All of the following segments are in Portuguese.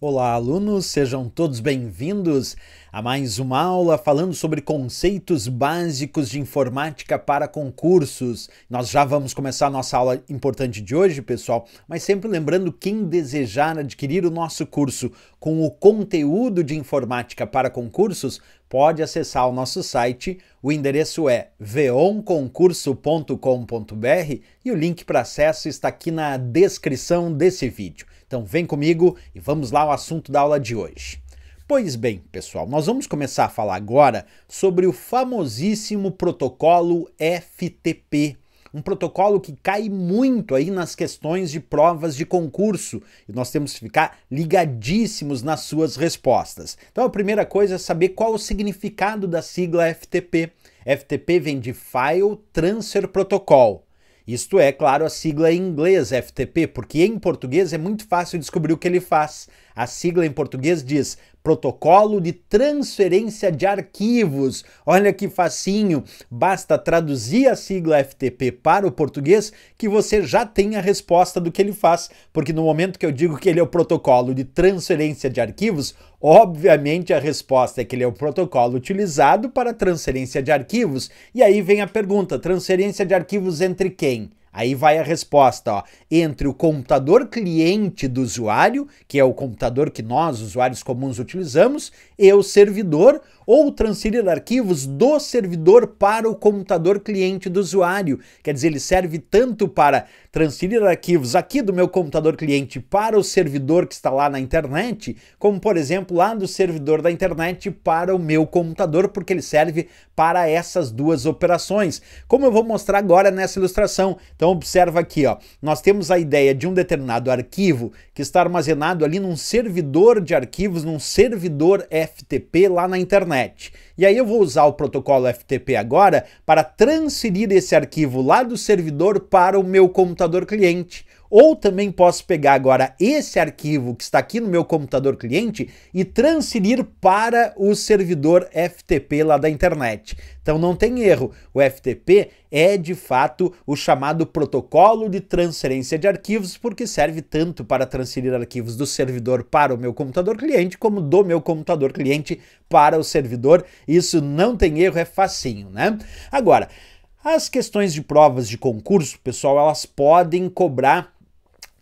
Olá, alunos, sejam todos bem-vindos a mais uma aula falando sobre conceitos básicos de informática para concursos. Nós já vamos começar a nossa aula importante de hoje, pessoal, mas sempre lembrando quem desejar adquirir o nosso curso com o conteúdo de informática para concursos, pode acessar o nosso site. O endereço é veonconcurso.com.br e o link para acesso está aqui na descrição desse vídeo. Então vem comigo e vamos lá ao assunto da aula de hoje. Pois bem, pessoal, nós vamos começar a falar agora sobre o famosíssimo protocolo FTP, um protocolo que cai muito aí nas questões de provas de concurso e nós temos que ficar ligadíssimos nas suas respostas. Então a primeira coisa é saber qual o significado da sigla FTP. FTP vem de File Transfer Protocol. Isto é, claro, a sigla em inglês FTP, porque em português é muito fácil descobrir o que ele faz. A sigla em português diz Protocolo de Transferência de Arquivos. Olha que facinho, basta traduzir a sigla FTP para o português que você já tem a resposta do que ele faz, porque no momento que eu digo que ele é o protocolo de transferência de arquivos, obviamente a resposta é que ele é o protocolo utilizado para transferência de arquivos. E aí vem a pergunta: transferência de arquivos entre quem? Aí vai a resposta, ó, entre o computador cliente do usuário, que é o computador que nós, usuários comuns, utilizamos, e o servidor, ou transferir arquivos do servidor para o computador cliente do usuário. Quer dizer, ele serve tanto para transferir arquivos aqui do meu computador cliente para o servidor que está lá na internet, como por exemplo lá do servidor da internet para o meu computador, porque ele serve para essas duas operações. Como eu vou mostrar agora nessa ilustração. Então observa aqui, ó. Nós temos a ideia de um determinado arquivo que está armazenado ali num servidor de arquivos, num servidor FTP lá na internet internet. E aí eu vou usar o protocolo FTP agora para transferir esse arquivo lá do servidor para o meu computador cliente. Ou também posso pegar agora esse arquivo que está aqui no meu computador cliente e transferir para o servidor FTP lá da internet. Então não tem erro, o FTP é de fato o chamado protocolo de transferência de arquivos, porque serve tanto para transferir arquivos do servidor para o meu computador cliente, como do meu computador cliente para o servidor. Isso não tem erro, é facinho, né? Agora, as questões de provas de concurso, pessoal, elas podem cobrar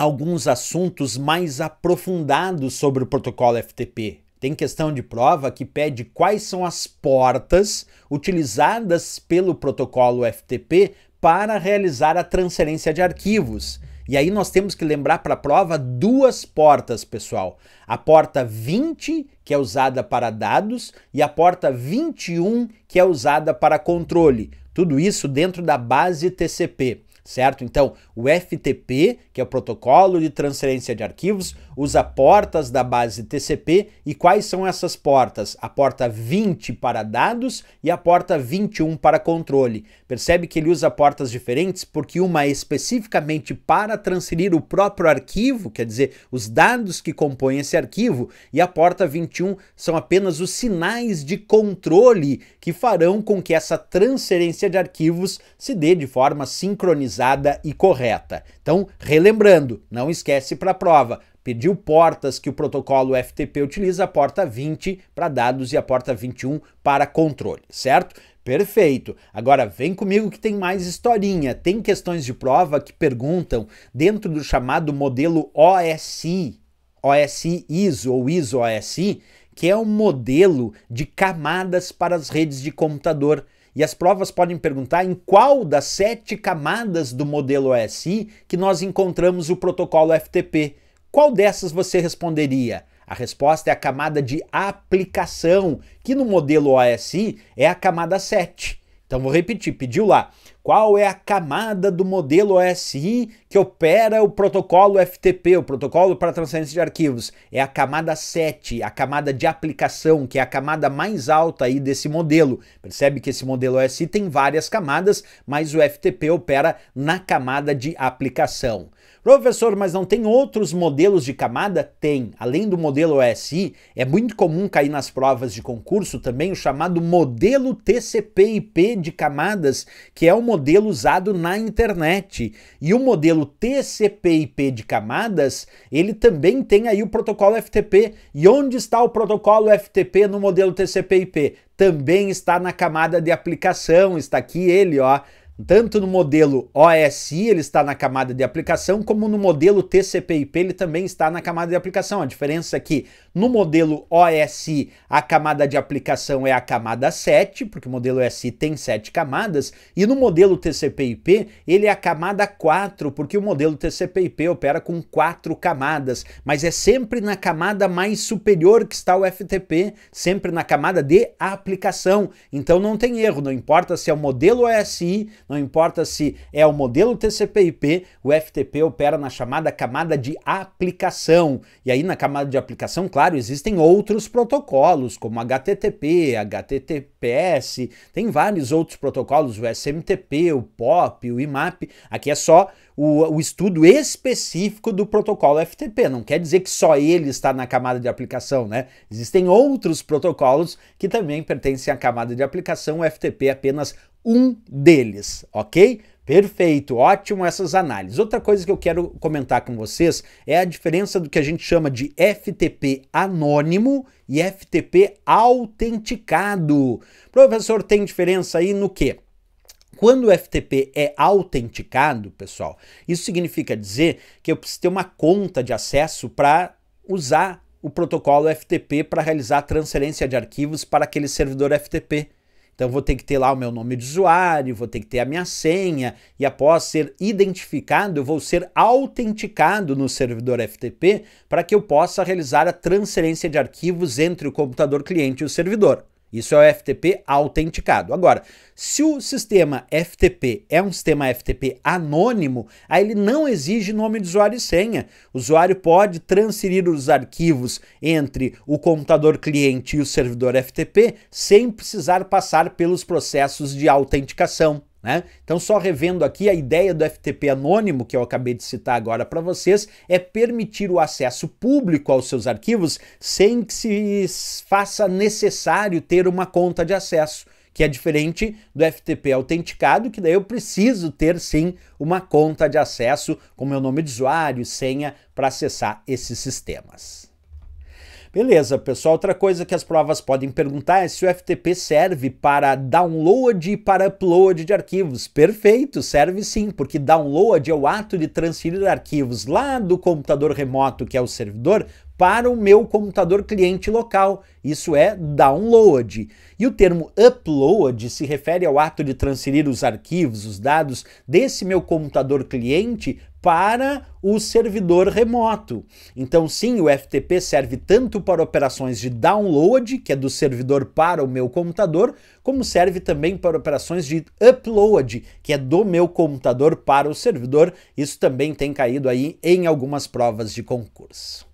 alguns assuntos mais aprofundados sobre o protocolo FTP. Tem questão de prova que pede quais são as portas utilizadas pelo protocolo FTP para realizar a transferência de arquivos. E aí nós temos que lembrar para a prova duas portas, pessoal. A porta 20, que é usada para dados, e a porta 21, que é usada para controle. Tudo isso dentro da base TCP certo? Então, o FTP, que é o protocolo de transferência de arquivos, usa portas da base TCP e quais são essas portas? A porta 20 para dados e a porta 21 para controle. Percebe que ele usa portas diferentes porque uma é especificamente para transferir o próprio arquivo, quer dizer, os dados que compõem esse arquivo, e a porta 21 são apenas os sinais de controle que farão com que essa transferência de arquivos se dê de forma sincronizada organizada e correta. Então, relembrando, não esquece para a prova, pediu portas que o protocolo FTP utiliza, a porta 20 para dados e a porta 21 para controle, certo? Perfeito. Agora vem comigo que tem mais historinha. Tem questões de prova que perguntam dentro do chamado modelo OSI, OSI ISO ou ISO OSI, que é um modelo de camadas para as redes de computador e as provas podem perguntar em qual das sete camadas do modelo OSI que nós encontramos o protocolo FTP. Qual dessas você responderia? A resposta é a camada de aplicação, que no modelo OSI é a camada 7. Então vou repetir, pediu lá qual é a camada do modelo OSI que opera o protocolo FTP, o protocolo para transferência de arquivos. É a camada 7, a camada de aplicação, que é a camada mais alta aí desse modelo. Percebe que esse modelo OSI tem várias camadas, mas o FTP opera na camada de aplicação. Professor, mas não tem outros modelos de camada? Tem. Além do modelo OSI, é muito comum cair nas provas de concurso também o chamado modelo TCP/IP de camadas, que é o modelo usado na internet. E o modelo TCP/IP de camadas, ele também tem aí o protocolo FTP. E onde está o protocolo FTP no modelo TCP/IP? Também está na camada de aplicação, está aqui ele, ó, tanto no modelo OSI ele está na camada de aplicação, como no modelo TCP/IP ele também está na camada de aplicação. A diferença é que no modelo OSI a camada de aplicação é a camada 7, porque o modelo OSI tem 7 camadas, e no modelo TCP/IP ele é a camada 4, porque o modelo TCP/IP opera com 4 camadas, mas é sempre na camada mais superior que está o FTP, sempre na camada de aplicação. Então não tem erro, não importa se é o modelo OSI não importa se é o modelo TCP/IP, o FTP opera na chamada camada de aplicação. E aí na camada de aplicação, claro, existem outros protocolos como HTTP, HTTPS, tem vários outros protocolos, o SMTP, o POP, o IMAP. Aqui é só o, o, estudo específico do protocolo FTP. Não quer dizer que só ele está na camada de aplicação, né? Existem outros protocolos que também pertencem à camada de aplicação. O FTP é apenas um deles, ok? Perfeito, ótimo essas análises. Outra coisa que eu quero comentar com vocês é a diferença do que a gente chama de FTP anônimo e FTP autenticado. Professor, tem diferença aí no quê? Quando o FTP é autenticado, pessoal, isso significa dizer que eu preciso ter uma conta de acesso para usar o protocolo FTP para realizar a transferência de arquivos para aquele servidor FTP. Então vou ter que ter lá o meu nome de usuário, vou ter que ter a minha senha e após ser identificado, eu vou ser autenticado no servidor FTP para que eu possa realizar a transferência de arquivos entre o computador cliente e o servidor. Isso é o FTP autenticado. Agora, se o sistema FTP é um sistema FTP anônimo, aí ele não exige nome de usuário e senha. O usuário pode transferir os arquivos entre o computador cliente e o servidor FTP sem precisar passar pelos processos de autenticação. Né? Então, só revendo aqui, a ideia do FTP anônimo, que eu acabei de citar agora para vocês, é permitir o acesso público aos seus arquivos sem que se faça necessário ter uma conta de acesso, que é diferente do FTP autenticado, que daí eu preciso ter sim uma conta de acesso com meu nome de usuário, e senha para acessar esses sistemas. Beleza, pessoal. Outra coisa que as provas podem perguntar é se o FTP serve para download e para upload de arquivos. Perfeito, serve sim, porque download é o ato de transferir arquivos lá do computador remoto, que é o servidor, para o meu computador cliente local. Isso é download. E o termo upload se refere ao ato de transferir os arquivos, os dados desse meu computador cliente para o servidor remoto. Então, sim, o FTP serve tanto para operações de download, que é do servidor para o meu computador, como serve também para operações de upload, que é do meu computador para o servidor. Isso também tem caído aí em algumas provas de concurso.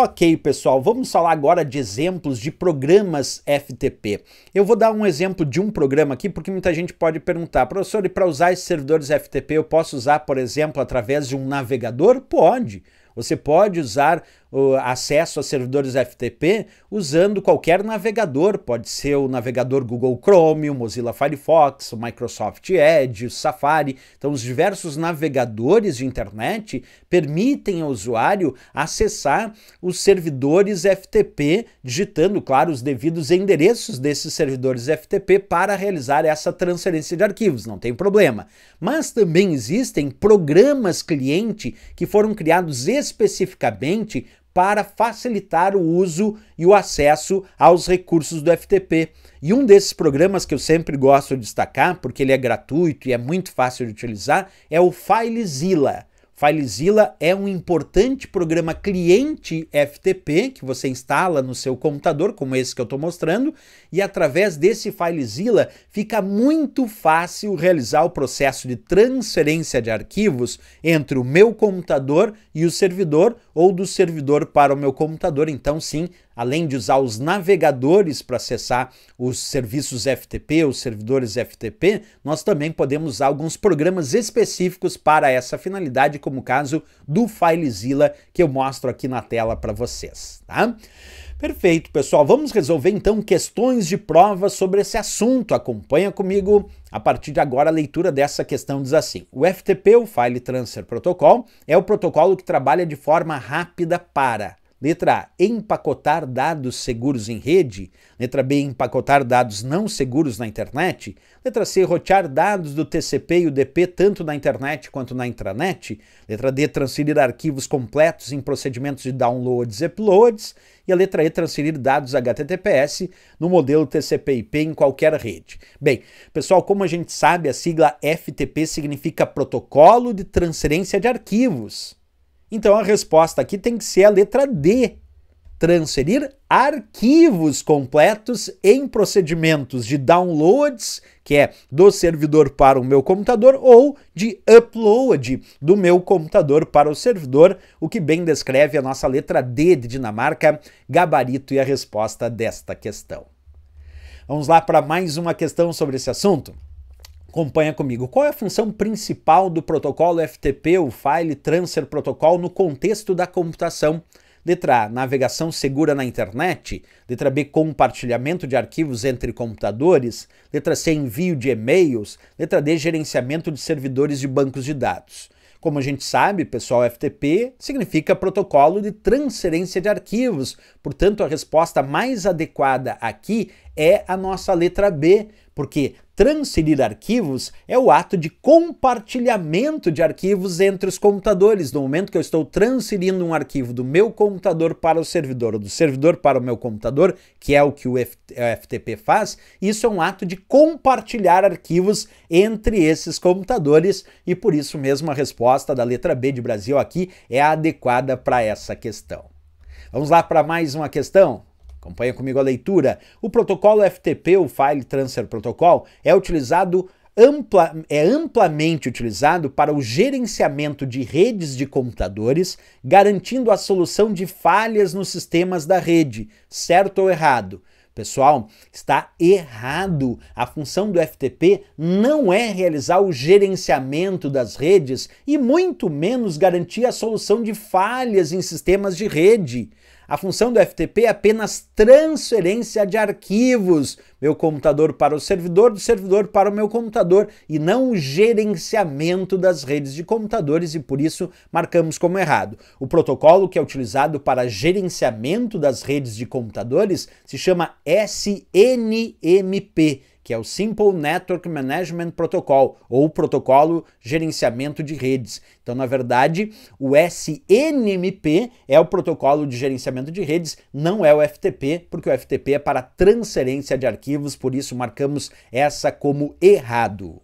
Ok, pessoal, vamos falar agora de exemplos de programas FTP. Eu vou dar um exemplo de um programa aqui, porque muita gente pode perguntar, professor, e para usar esses servidores FTP eu posso usar, por exemplo, através de um navegador? Pode. Você pode usar o acesso a servidores FTP usando qualquer navegador, pode ser o navegador Google Chrome, o Mozilla Firefox, o Microsoft Edge, o Safari. Então, os diversos navegadores de internet permitem ao usuário acessar os servidores FTP, digitando, claro, os devidos endereços desses servidores FTP para realizar essa transferência de arquivos, não tem problema. Mas também existem programas cliente que foram criados especialmente especificamente para facilitar o uso e o acesso aos recursos do FTP. E um desses programas que eu sempre gosto de destacar, porque ele é gratuito e é muito fácil de utilizar, é o FileZilla. FileZilla é um importante programa cliente FTP que você instala no seu computador, como esse que eu estou mostrando, e através desse FileZilla fica muito fácil realizar o processo de transferência de arquivos entre o meu computador e o servidor, ou do servidor para o meu computador. Então, sim, além de usar os navegadores para acessar os serviços FTP, os servidores FTP, nós também podemos usar alguns programas específicos para essa finalidade, como o caso do FileZilla que eu mostro aqui na tela para vocês, tá? Perfeito, pessoal. Vamos resolver então questões de prova sobre esse assunto. Acompanha comigo a partir de agora a leitura dessa questão diz assim: o FTP, o File Transfer Protocol, é o protocolo que trabalha de forma rápida para Letra A, empacotar dados seguros em rede. Letra B, empacotar dados não seguros na internet. Letra C, rotear dados do TCP e UDP tanto na internet quanto na intranet. Letra D, transferir arquivos completos em procedimentos de downloads e uploads. E a letra E, transferir dados HTTPS no modelo TCP/IP em qualquer rede. Bem, pessoal, como a gente sabe, a sigla FTP significa Protocolo de Transferência de Arquivos. Então a resposta aqui tem que ser a letra D. Transferir arquivos completos em procedimentos de downloads, que é do servidor para o meu computador, ou de upload do meu computador para o servidor, o que bem descreve a nossa letra D de Dinamarca, gabarito e a resposta desta questão. Vamos lá para mais uma questão sobre esse assunto. Acompanha comigo. Qual é a função principal do protocolo FTP, o File Transfer Protocol, no contexto da computação? Letra A, navegação segura na internet. Letra B, compartilhamento de arquivos entre computadores. Letra C, envio de e-mails. Letra D, gerenciamento de servidores de bancos de dados. Como a gente sabe, pessoal, FTP significa protocolo de transferência de arquivos. Portanto, a resposta mais adequada aqui é a nossa letra B, porque transferir arquivos é o ato de compartilhamento de arquivos entre os computadores. No momento que eu estou transferindo um arquivo do meu computador para o servidor ou do servidor para o meu computador, que é o que o FTP é faz, isso é um ato de compartilhar arquivos entre esses computadores e por isso mesmo a resposta da letra B de Brasil aqui é adequada para essa questão. Vamos lá para mais uma questão? Acompanha comigo a leitura. O protocolo FTP, o File Transfer Protocol, é utilizado ampla, é amplamente utilizado para o gerenciamento de redes de computadores, garantindo a solução de falhas nos sistemas da rede, certo ou errado. Pessoal, está errado. A função do FTP não é realizar o gerenciamento das redes e muito menos garantir a solução de falhas em sistemas de rede. A função do FTP é apenas transferência de arquivos, meu computador para o servidor, do servidor para o meu computador, e não o gerenciamento das redes de computadores, e por isso marcamos como errado. O protocolo que é utilizado para gerenciamento das redes de computadores se chama SNMP que é o Simple Network Management Protocol, ou protocolo gerenciamento de redes. Então, na verdade, o SNMP é o protocolo de gerenciamento de redes, não é o FTP, porque o FTP é para transferência de arquivos, por isso marcamos essa como errado.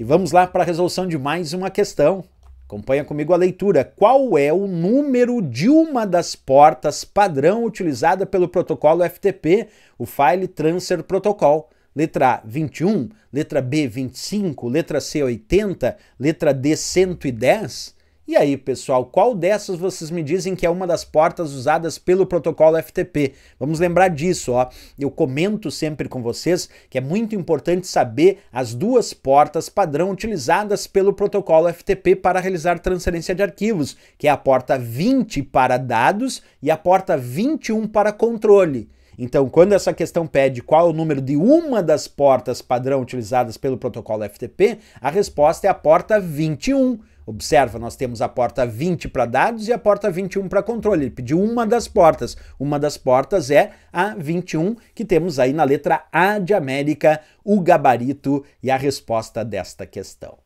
E vamos lá para a resolução de mais uma questão. Acompanha comigo a leitura. Qual é o número de uma das portas padrão utilizada pelo protocolo FTP, o File Transfer Protocol? letra A 21, letra B 25, letra C 80, letra D 110? E aí, pessoal, qual dessas vocês me dizem que é uma das portas usadas pelo protocolo FTP? Vamos lembrar disso, ó. Eu comento sempre com vocês que é muito importante saber as duas portas padrão utilizadas pelo protocolo FTP para realizar transferência de arquivos, que é a porta 20 para dados e a porta 21 para controle. Então, quando essa questão pede qual é o número de uma das portas padrão utilizadas pelo protocolo FTP, a resposta é a porta 21. Observa, nós temos a porta 20 para dados e a porta 21 para controle. Ele pediu uma das portas. Uma das portas é a 21, que temos aí na letra A de América, o gabarito e a resposta desta questão.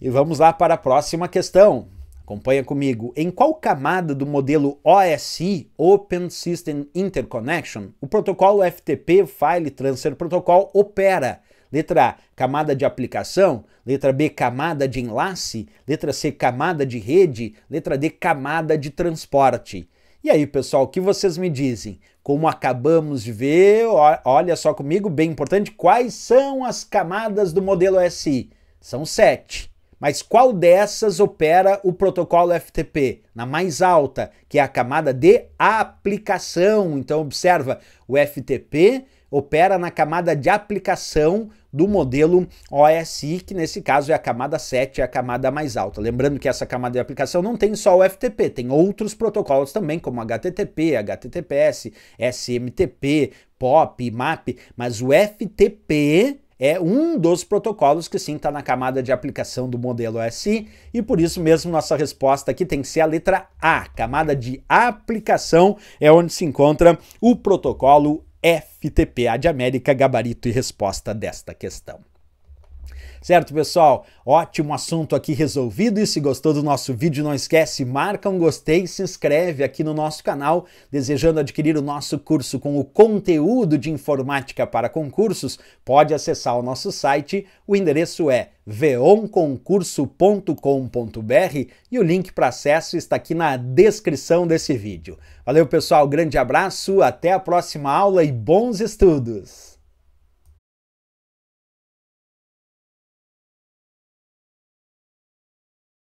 E vamos lá para a próxima questão. Acompanha comigo. Em qual camada do modelo OSI, Open System Interconnection, o protocolo FTP File Transfer Protocol opera? Letra A, camada de aplicação. Letra B, camada de enlace. Letra C, camada de rede. Letra D, camada de transporte. E aí, pessoal, o que vocês me dizem? Como acabamos de ver, olha só comigo, bem importante, quais são as camadas do modelo OSI São sete. Mas qual dessas opera o protocolo FTP? Na mais alta, que é a camada de aplicação. Então observa, o FTP opera na camada de aplicação do modelo OSI, que nesse caso é a camada 7, é a camada mais alta. Lembrando que essa camada de aplicação não tem só o FTP, tem outros protocolos também, como HTTP, HTTPS, SMTP, POP, MAP, mas o FTP é um dos protocolos que sim está na camada de aplicação do modelo SI e por isso mesmo nossa resposta aqui tem que ser a letra A. Camada de aplicação é onde se encontra o protocolo FTP, a de América, gabarito e resposta desta questão. Certo, pessoal? Ótimo assunto aqui resolvido e se gostou do nosso vídeo, não esquece, marca um gostei e se inscreve aqui no nosso canal. Desejando adquirir o nosso curso com o conteúdo de informática para concursos, pode acessar o nosso site. O endereço é veonconcurso.com.br e o link para acesso está aqui na descrição desse vídeo. Valeu, pessoal, grande abraço, até a próxima aula e bons estudos!